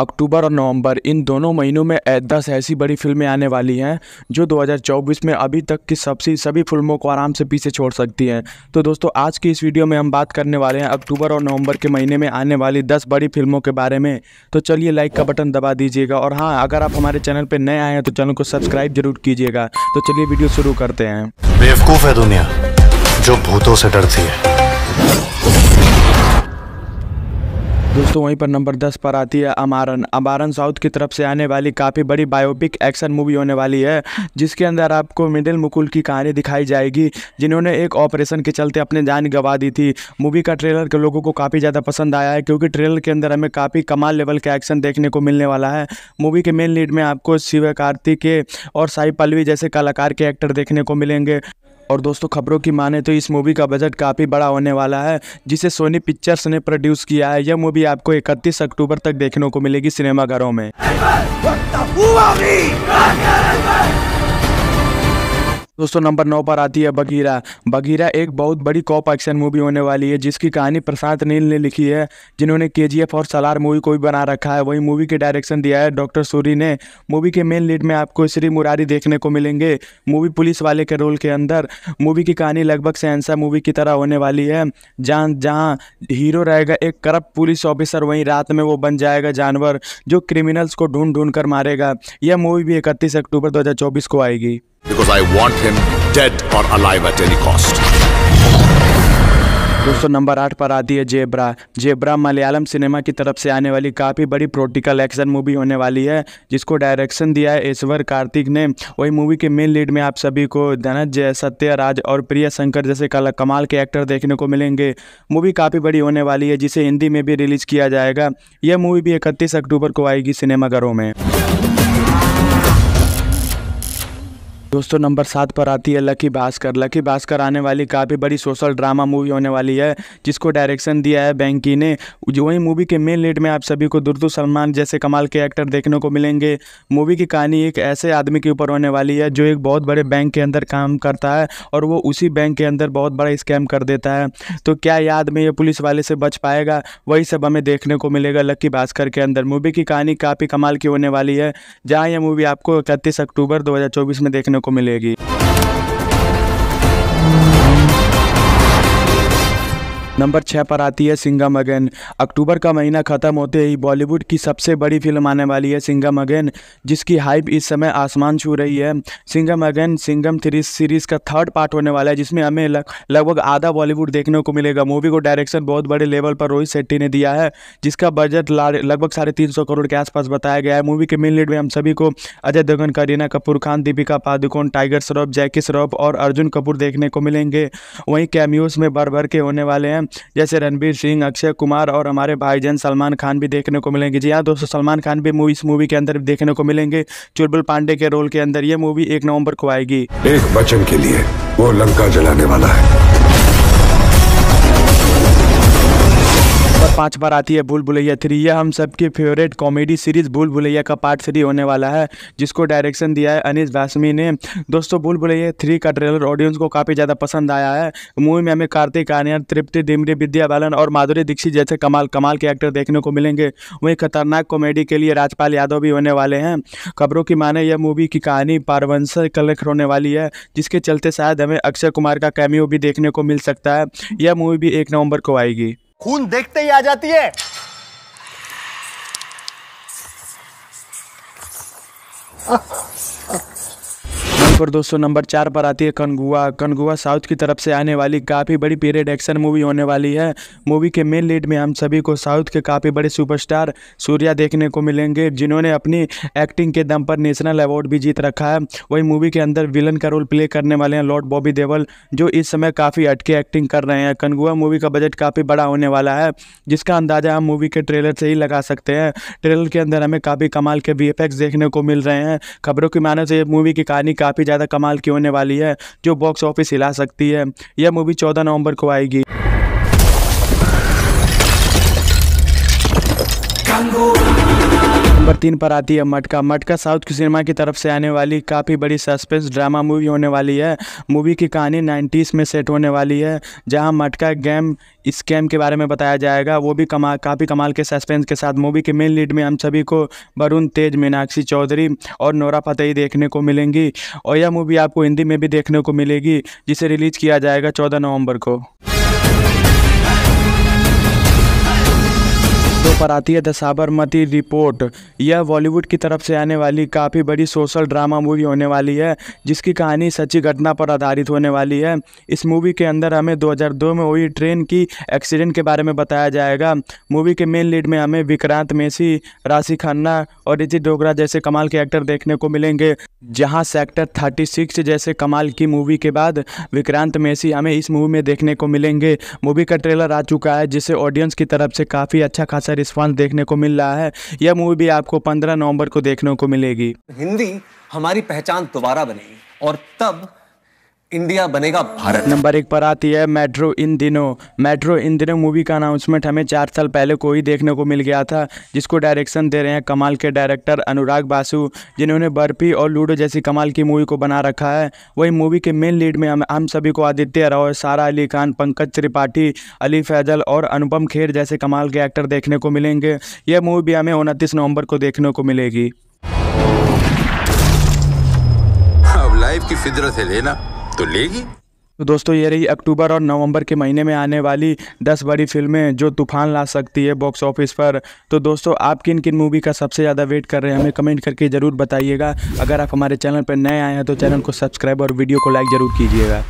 अक्टूबर और नवंबर इन दोनों महीनों में दस ऐसी बड़ी फिल्में आने वाली हैं जो 2024 में अभी तक की सबसे सभी फिल्मों को आराम से पीछे छोड़ सकती हैं तो दोस्तों आज की इस वीडियो में हम बात करने वाले हैं अक्टूबर और नवंबर के महीने में आने वाली दस बड़ी फिल्मों के बारे में तो चलिए लाइक का बटन दबा दीजिएगा और हाँ अगर आप हमारे चैनल पर नए आए हैं तो चैनल को सब्सक्राइब जरूर कीजिएगा तो चलिए वीडियो शुरू करते हैं बेवकूफ़ है दुनिया जो भूतों से डरती है दोस्तों वहीं पर नंबर 10 पर आती है अमारन अमारन साउथ की तरफ से आने वाली काफ़ी बड़ी बायोपिक एक्शन मूवी होने वाली है जिसके अंदर आपको मिडिल मुकुल की कहानी दिखाई जाएगी जिन्होंने एक ऑपरेशन के चलते अपने जान गंवा दी थी मूवी का ट्रेलर के लोगों को काफ़ी ज़्यादा पसंद आया है क्योंकि ट्रेलर के अंदर हमें काफ़ी कमाल लेवल का एक्शन देखने को मिलने वाला है मूवी के मेन लीड में आपको शिव कार्तिकेय और साई पल्लवी जैसे कलाकार के एक्टर देखने को मिलेंगे और दोस्तों खबरों की माने तो इस मूवी का बजट काफ़ी बड़ा होने वाला है जिसे सोनी पिक्चर्स ने प्रोड्यूस किया है यह मूवी आपको इकतीस अक्टूबर तक देखने को मिलेगी सिनेमाघरों में दोस्तों नंबर नौ पर आती है बगीरा बगीरा एक बहुत बड़ी कॉप एक्शन मूवी होने वाली है जिसकी कहानी प्रशांत नील ने लिखी है जिन्होंने के जी एफ और सलार मूवी को भी बना रखा है वहीं मूवी के डायरेक्शन दिया है डॉक्टर सूरी ने मूवी के मेन लीड में आपको श्री मुरारी देखने को मिलेंगे मूवी पुलिस वाले के रोल के अंदर मूवी की कहानी लगभग सहनसा मूवी की तरह होने वाली है जहाँ जहाँ हीरो रहेगा एक करप्ट पुलिस ऑफिसर वहीं रात में वो बन जाएगा जानवर जो क्रिमिनल्स को ढूंढ ढूंढ कर मारेगा यह मूवी भी इकतीस अक्टूबर दो को आएगी because I want him dead or alive at any cost. दोस्तों नंबर आठ पर आती है जेब्रा जेब्रा मलयालम सिनेमा की तरफ से आने वाली काफ़ी बड़ी प्रोटिकल एक्शन मूवी होने वाली है जिसको डायरेक्शन दिया है ईश्वर कार्तिक ने वही मूवी के मेन लीड में आप सभी को धनंजय सत्यराज और प्रिया शंकर जैसे कला कमाल के एक्टर देखने को मिलेंगे मूवी काफ़ी बड़ी होने वाली है जिसे हिंदी में भी रिलीज किया जाएगा यह मूवी भी इकतीस अक्टूबर को आएगी सिनेमाघरों में दोस्तों नंबर सात पर आती है लकी भास्कर लकी भास्कर आने वाली काफ़ी बड़ी सोशल ड्रामा मूवी होने वाली है जिसको डायरेक्शन दिया है बैंकी ने जो वही मूवी के मेन लीड में आप सभी को दुर्दू सलमान जैसे कमाल के एक्टर देखने को मिलेंगे मूवी की कहानी एक ऐसे आदमी के ऊपर होने वाली है जो एक बहुत बड़े बैंक के अंदर काम करता है और वो उसी बैंक के अंदर बहुत बड़ा स्कैम कर देता है तो क्या याद में ये पुलिस वाले से बच पाएगा वही सब हमें देखने को मिलेगा लक्की भास्कर के अंदर मूवी की कहानी काफ़ी कमाल की होने वाली है जहाँ यह मूवी आपको इकतीस अक्टूबर दो में देखने को मिलेगी नंबर छः पर आती है सिंगम अगेन अक्टूबर का महीना ख़त्म होते ही बॉलीवुड की सबसे बड़ी फिल्म आने वाली है सिंगम अगेन जिसकी हाइप इस समय आसमान छू रही है Singham again Singham three series का थर्ड पार्ट होने वाला है जिसमें हमें लगभग आधा बॉलीवुड देखने को मिलेगा मूवी को डायरेक्शन बहुत बड़े लेवल पर रोहित शेट्टी ने दिया है जिसका बजट लगभग साढ़े तीन सौ करोड़ के आसपास बताया गया है मूवी के मेन लीड में हम सभी को अजय देवगन करीना कपूर खान दीपिका पादुकोण टाइगर श्रॉफ जैकी श्रॉफ और अर्जुन कपूर देखने को मिलेंगे वहीं कैम्यूज़ में भर भर के होने वाले हैं जैसे रणबीर सिंह अक्षय कुमार और हमारे भाईजन सलमान खान भी देखने को मिलेंगे जी हाँ दोस्तों सलमान खान भी मूवी इस मूवी के अंदर देखने को मिलेंगे चुरबुल पांडे के रोल के अंदर ये मूवी एक नवंबर को आएगी एक वचन के लिए वो लंका जलाने वाला है पाँच बार आती है भूल भुलैया थ्री यह हम सबकी फेवरेट कॉमेडी सीरीज़ भूल भुलैया का पार्ट थ्री होने वाला है जिसको डायरेक्शन दिया है अनिश भासमी ने दोस्तों भूल भुलैया थ्री का ट्रेलर ऑडियंस को काफ़ी ज़्यादा पसंद आया है मूवी में हमें कार्तिक आर्यन तृप्ति डिमरी विद्या बालन और माधुरी दीक्षित जैसे कमाल कमाल के एक्टर देखने को मिलेंगे वहीं खतरनाक कॉमेडी के लिए राजपाल यादव भी होने वाले हैं खबरों की माने यह मूवी की कहानी पारवंशर कलेक्ट होने वाली है जिसके चलते शायद हमें अक्षय कुमार का कैमियो भी देखने को मिल सकता है यह मूवी भी एक नवंबर को आएगी खून देखते ही आ जाती है पर दोस्तों नंबर चार पर आती है कनगुआ कनगुआ साउथ की तरफ से आने वाली काफ़ी बड़ी पीरियड एक्शन मूवी होने वाली है मूवी के मेन लीड में हम सभी को साउथ के काफ़ी बड़े सुपरस्टार सूर्या देखने को मिलेंगे जिन्होंने अपनी एक्टिंग के दम पर नेशनल अवार्ड भी जीत रखा है वही मूवी के अंदर विलन का रोल प्ले करने वाले हैं लॉर्ड बॉबी देवल जो इस समय काफ़ी अटके एक्टिंग कर रहे हैं कनगुआ मूवी का बजट काफ़ी बड़ा होने वाला है जिसका अंदाज़ा हम मूवी के ट्रेलर से ही लगा सकते हैं ट्रेलर के अंदर हमें काफ़ी कमाल के वी देखने को मिल रहे हैं खबरों की माने से मूवी की कहानी काफ़ी ज़्यादा कमाल की होने वाली है जो बॉक्स ऑफिस हिला सकती है यह मूवी चौदह नवंबर को आएगी नंबर तीन पर आती है मटका मटका साउथ की सिनेमा की तरफ से आने वाली काफ़ी बड़ी सस्पेंस ड्रामा मूवी होने वाली है मूवी की कहानी नाइन्टीज़ में सेट होने वाली है जहां मटका गेम स्कैम के बारे में बताया जाएगा वो भी कमा काफ़ी कमाल के सस्पेंस के साथ मूवी के मेन लीड में हम सभी को वरुण तेज मीनाक्षी चौधरी और नोरा फतेही देखने को मिलेंगी और यह मूवी आपको हिंदी में भी देखने को मिलेगी जिसे रिलीज़ किया जाएगा चौदह नवम्बर को पर आती है द साबरमती रिपोर्ट यह बॉलीवुड की तरफ से आने वाली काफ़ी बड़ी सोशल ड्रामा मूवी होने वाली है जिसकी कहानी सच्ची घटना पर आधारित होने वाली है इस मूवी के अंदर हमें 2002 में हुई ट्रेन की एक्सीडेंट के बारे में बताया जाएगा मूवी के मेन लीड में हमें विक्रांत मेसी राशि खन्ना और रिजित डोगरा जैसे कमाल के एक्टर देखने को मिलेंगे जहाँ सेक्टर थर्टी जैसे कमाल की मूवी के बाद विक्रांत मेसी हमें इस मूवी में देखने को मिलेंगे मूवी का ट्रेलर आ चुका है जिसे ऑडियंस की तरफ से काफ़ी अच्छा खासा रिस्पॉन्स देखने को मिल रहा है यह मूवी भी आपको पंद्रह नवम्बर को देखने को मिलेगी हिंदी हमारी पहचान दोबारा बनेगी और तब इंडिया बनेगा भारत नंबर एक पर आती है मेट्रो इन दिनों मेट्रो इन दिनों मूवी का अनाउंसमेंट हमें चार साल पहले को ही देखने को मिल गया था जिसको डायरेक्शन दे रहे हैं कमाल के डायरेक्टर अनुराग बासु जिन्होंने बर्फी और लूडो जैसी कमाल की मूवी को बना रखा है वही मूवी के मेन लीड में हम, हम सभी को आदित्य राव सारा अली खान पंकज त्रिपाठी अली फैजल और अनुपम खेर जैसे कमाल के एक्टर देखने को मिलेंगे यह मूवी भी हमें उनतीस नवम्बर को देखने को मिलेगी अब लाइफ की फितरत है लेना तो लेगी तो दोस्तों ये रही अक्टूबर और नवंबर के महीने में आने वाली दस बड़ी फिल्में जो तूफान ला सकती है बॉक्स ऑफिस पर तो दोस्तों आप किन किन मूवी का सबसे ज़्यादा वेट कर रहे हैं हमें कमेंट करके ज़रूर बताइएगा अगर आप हमारे चैनल पर नए आए हैं तो चैनल को सब्सक्राइब और वीडियो को लाइक ज़रूर कीजिएगा